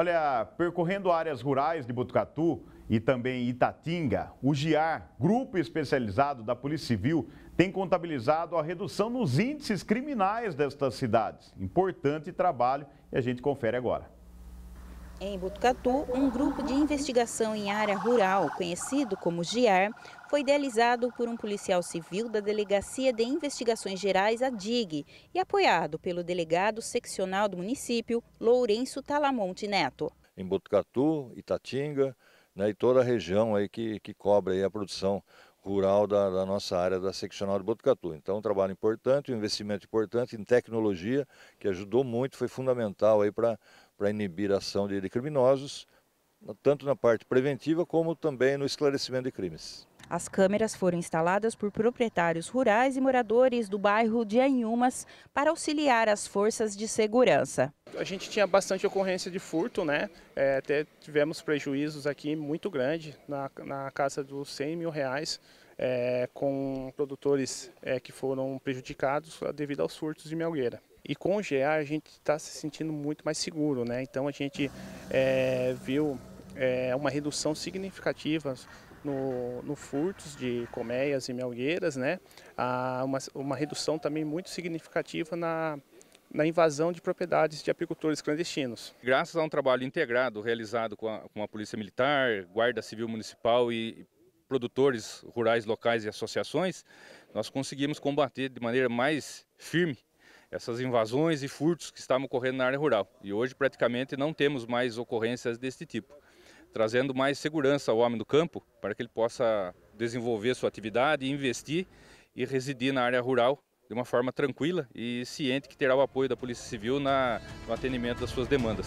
Olha, percorrendo áreas rurais de Botucatu e também Itatinga, o GIAR, grupo especializado da Polícia Civil, tem contabilizado a redução nos índices criminais destas cidades. Importante trabalho e a gente confere agora. Em Botucatu, um grupo de investigação em área rural, conhecido como GIAR, foi idealizado por um policial civil da Delegacia de Investigações Gerais, a DIG, e apoiado pelo delegado seccional do município, Lourenço Talamonte Neto. Em Botucatu, Itatinga né, e toda a região aí que, que cobre a produção rural da, da, nossa área da seccional de Botucatu. Então, um trabalho importante, um investimento importante em tecnologia, que ajudou muito, foi fundamental aí para para inibir a ação de criminosos, tanto na parte preventiva como também no esclarecimento de crimes. As câmeras foram instaladas por proprietários rurais e moradores do bairro de Anhumas para auxiliar as forças de segurança. A gente tinha bastante ocorrência de furto, né? É, até tivemos prejuízos aqui muito grande, na, na casa dos 100 mil reais, é, com produtores é, que foram prejudicados devido aos furtos de melgueira. E com o GA a gente está se sentindo muito mais seguro, né? Então a gente é, viu é, uma redução significativa no, no, furtos de colmeias e melgueiras, né? Ah, uma, uma, redução também muito significativa na, na invasão de propriedades de apicultores clandestinos. Graças a um trabalho integrado realizado com a, com a Polícia Militar, Guarda Civil Municipal e produtores rurais locais e associações, nós conseguimos combater de maneira mais firme essas invasões e furtos que estavam ocorrendo na área rural. E hoje praticamente não temos mais ocorrências deste tipo, trazendo mais segurança ao homem do campo para que ele possa desenvolver sua atividade, investir e residir na área rural de uma forma tranquila e ciente que terá o apoio da Polícia Civil na, no atendimento das suas demandas.